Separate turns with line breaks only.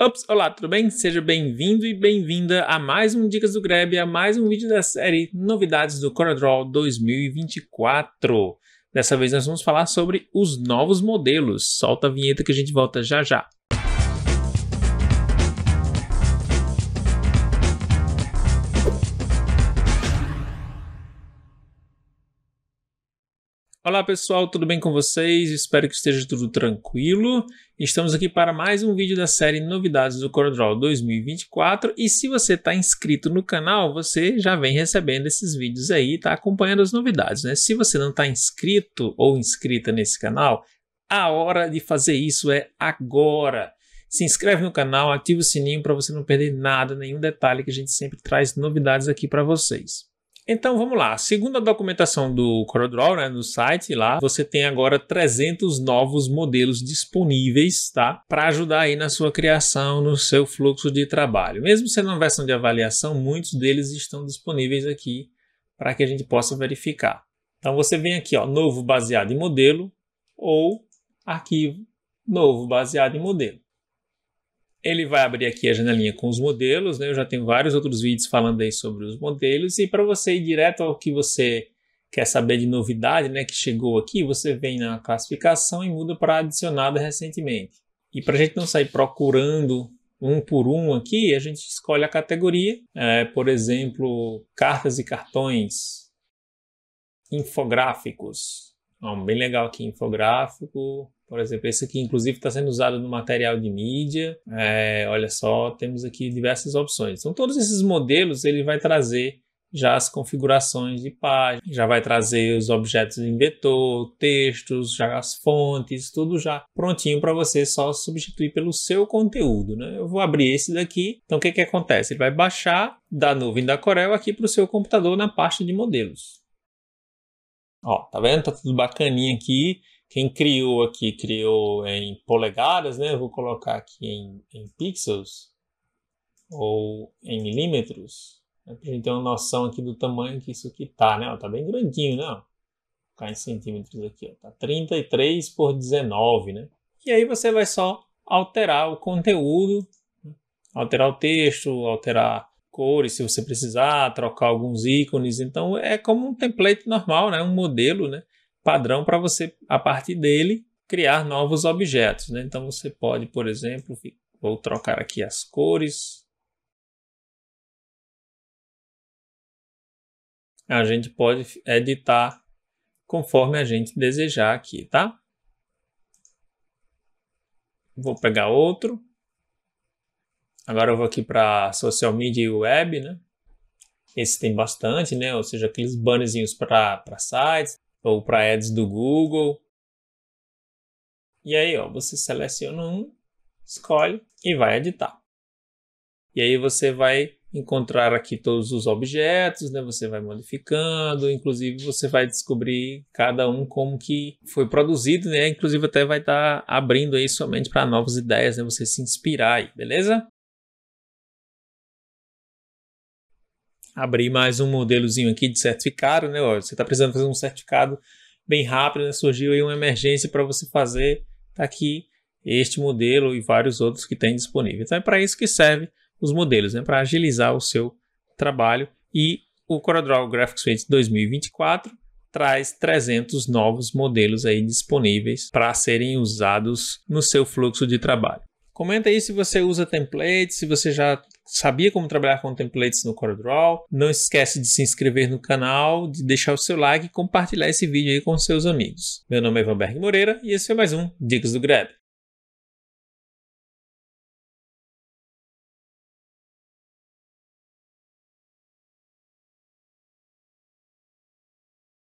Ups, olá, tudo bem? Seja bem-vindo e bem-vinda a mais um Dicas do Grab, a mais um vídeo da série Novidades do CorelDRAW 2024. Dessa vez nós vamos falar sobre os novos modelos. Solta a vinheta que a gente volta já já. Olá pessoal, tudo bem com vocês? Espero que esteja tudo tranquilo. Estamos aqui para mais um vídeo da série Novidades do CorelDRAW 2024 e se você está inscrito no canal, você já vem recebendo esses vídeos aí, está acompanhando as novidades, né? Se você não está inscrito ou inscrita nesse canal, a hora de fazer isso é agora. Se inscreve no canal, ativa o sininho para você não perder nada, nenhum detalhe que a gente sempre traz novidades aqui para vocês. Então vamos lá. Segundo a documentação do CorelDRAW, né, no site lá, você tem agora 300 novos modelos disponíveis, tá? Para ajudar aí na sua criação, no seu fluxo de trabalho. Mesmo sendo uma versão de avaliação, muitos deles estão disponíveis aqui para que a gente possa verificar. Então você vem aqui, ó, novo baseado em modelo ou arquivo novo baseado em modelo. Ele vai abrir aqui a janelinha com os modelos, né? Eu já tenho vários outros vídeos falando aí sobre os modelos. E para você ir direto ao que você quer saber de novidade, né, que chegou aqui, você vem na classificação e muda para adicionada recentemente. E para a gente não sair procurando um por um aqui, a gente escolhe a categoria, é, por exemplo, cartas e cartões, infográficos. Ó, bem legal aqui, infográfico. Por exemplo, esse aqui, inclusive, está sendo usado no material de mídia. É, olha só, temos aqui diversas opções. Então, todos esses modelos ele vai trazer já as configurações de página, já vai trazer os objetos em vetor, textos, já as fontes, tudo já prontinho para você só substituir pelo seu conteúdo. Né? Eu vou abrir esse daqui. Então, o que, que acontece? Ele vai baixar da nuvem da Corel aqui para o seu computador na pasta de modelos. Ó, tá vendo? Tá tudo bacaninha aqui. Quem criou aqui, criou em polegadas, né? vou colocar aqui em, em pixels ou em milímetros. Né? Pra gente ter uma noção aqui do tamanho que isso aqui tá, né? Ó, tá bem grandinho, né? Vou colocar tá em centímetros aqui, ó. Tá 33 por 19, né? E aí você vai só alterar o conteúdo, né? alterar o texto, alterar cores se você precisar, trocar alguns ícones. Então é como um template normal, né? Um modelo, né? padrão para você, a partir dele, criar novos objetos. Né? Então você pode, por exemplo, vou trocar aqui as cores. A gente pode editar conforme a gente desejar aqui, tá? Vou pegar outro. Agora eu vou aqui para social media e web, né? Esse tem bastante, né? Ou seja, aqueles bannerzinhos para sites ou para ads do Google. E aí, ó, você seleciona um, escolhe e vai editar. E aí você vai encontrar aqui todos os objetos, né? Você vai modificando, inclusive você vai descobrir cada um como que foi produzido, né? Inclusive até vai estar tá abrindo aí somente para novas ideias, né? Você se inspirar aí, beleza? abrir mais um modelozinho aqui de certificado, né? Ó, você está precisando fazer um certificado bem rápido, né? surgiu aí uma emergência para você fazer, tá aqui este modelo e vários outros que tem disponível. Então é para isso que serve os modelos, né? Para agilizar o seu trabalho e o CorelDRAW Graphics Suite 2024 traz 300 novos modelos aí disponíveis para serem usados no seu fluxo de trabalho. Comenta aí se você usa templates, se você já sabia como trabalhar com templates no CorelDRAW. Não esquece de se inscrever no canal, de deixar o seu like e compartilhar esse vídeo aí com seus amigos. Meu nome é Vanberg Moreira e esse foi é mais um Dicas do Grab.